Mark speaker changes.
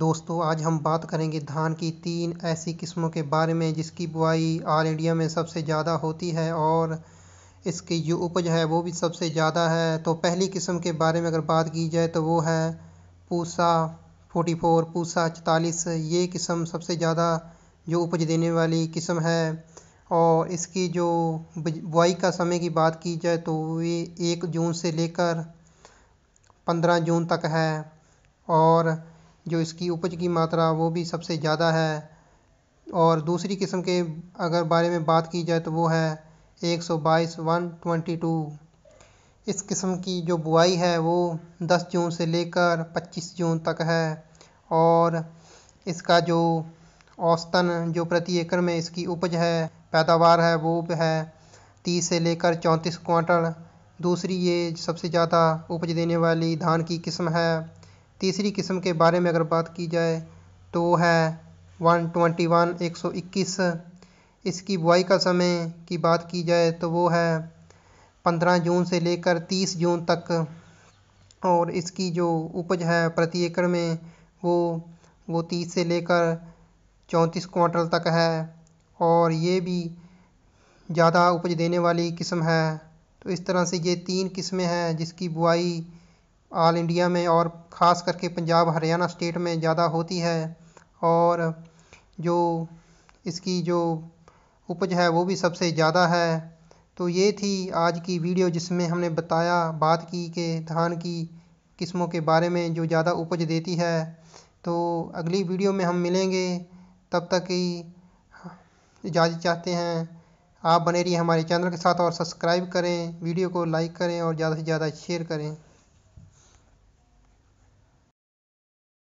Speaker 1: दोस्तों आज हम बात करेंगे धान की तीन ऐसी किस्मों के बारे में जिसकी बुआई ऑल इंडिया में सबसे ज़्यादा होती है और इसकी जो उपज है वो भी सबसे ज़्यादा है तो पहली किस्म के बारे में अगर बात की जाए तो वो है पूसा 44 पूसा चालीस ये किस्म सबसे ज़्यादा जो उपज देने वाली किस्म है और इसकी जो बुआई का समय की बात की जाए तो ये एक जून से लेकर पंद्रह जून तक है और जो इसकी उपज की मात्रा वो भी सबसे ज़्यादा है और दूसरी किस्म के अगर बारे में बात की जाए तो वो है एक सौ बाईस वन ट्वेंटी टू इस किस्म की जो बुआई है वो दस जून से लेकर पच्चीस जून तक है और इसका जो औसतन जो प्रति एकड़ में इसकी उपज है पैदावार है वो है तीस से लेकर चौंतीस क्वांटल दूसरी ये सबसे ज़्यादा उपज देने वाली धान की किस्म है तीसरी किस्म के बारे में अगर बात की जाए तो वो है वन ट्वेंटी वन एक सौ इक्कीस इसकी बुआई का समय की बात की जाए तो वो है पंद्रह जून से लेकर तीस जून तक और इसकी जो उपज है प्रति एकड़ में वो वो तीस से लेकर चौंतीस क्वांटल तक है और ये भी ज़्यादा उपज देने वाली किस्म है तो इस तरह से ये तीन किस्में हैं जिसकी बुआई ऑल इंडिया में और ख़ास करके पंजाब हरियाणा स्टेट में ज़्यादा होती है और जो इसकी जो उपज है वो भी सबसे ज़्यादा है तो ये थी आज की वीडियो जिसमें हमने बताया बात की कि धान की किस्मों के बारे में जो ज़्यादा उपज देती है तो अगली वीडियो में हम मिलेंगे तब तक की इजाज़त चाहते हैं आप बने रहिए हमारे चैनल के साथ और सब्सक्राइब करें वीडियो को लाइक करें और ज़्यादा से ज़्यादा शेयर करें